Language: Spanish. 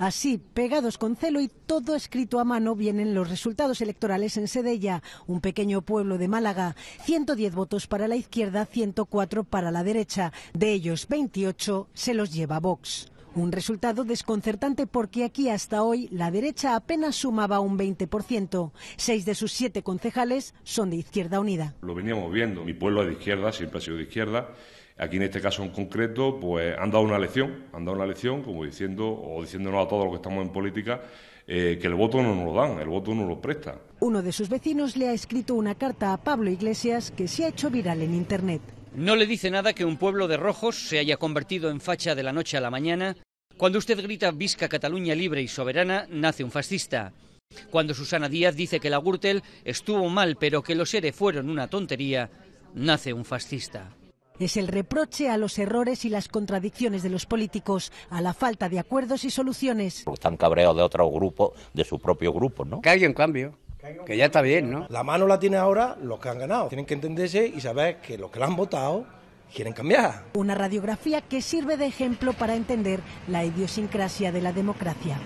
Así, pegados con celo y todo escrito a mano, vienen los resultados electorales en Sedella, un pequeño pueblo de Málaga. 110 votos para la izquierda, 104 para la derecha. De ellos, 28 se los lleva Vox. Un resultado desconcertante porque aquí hasta hoy la derecha apenas sumaba un 20%. Seis de sus siete concejales son de Izquierda Unida. Lo veníamos viendo. Mi pueblo es de izquierda, siempre ha sido de izquierda. Aquí en este caso en concreto, pues han dado una lección, han dado una lección, como diciendo, o diciéndonos a todos los que estamos en política, eh, que el voto no nos lo dan, el voto no lo presta. Uno de sus vecinos le ha escrito una carta a Pablo Iglesias que se ha hecho viral en Internet. No le dice nada que un pueblo de rojos se haya convertido en facha de la noche a la mañana cuando usted grita Visca Cataluña libre y soberana, nace un fascista. Cuando Susana Díaz dice que la Gürtel estuvo mal pero que los ERE fueron una tontería, nace un fascista. Es el reproche a los errores y las contradicciones de los políticos, a la falta de acuerdos y soluciones. Están cabreados de otro grupo, de su propio grupo, ¿no? Que hay un cambio, que ya está bien, ¿no? La mano la tiene ahora los que han ganado. Tienen que entenderse y saber que los que la han votado quieren cambiar. Una radiografía que sirve de ejemplo para entender la idiosincrasia de la democracia.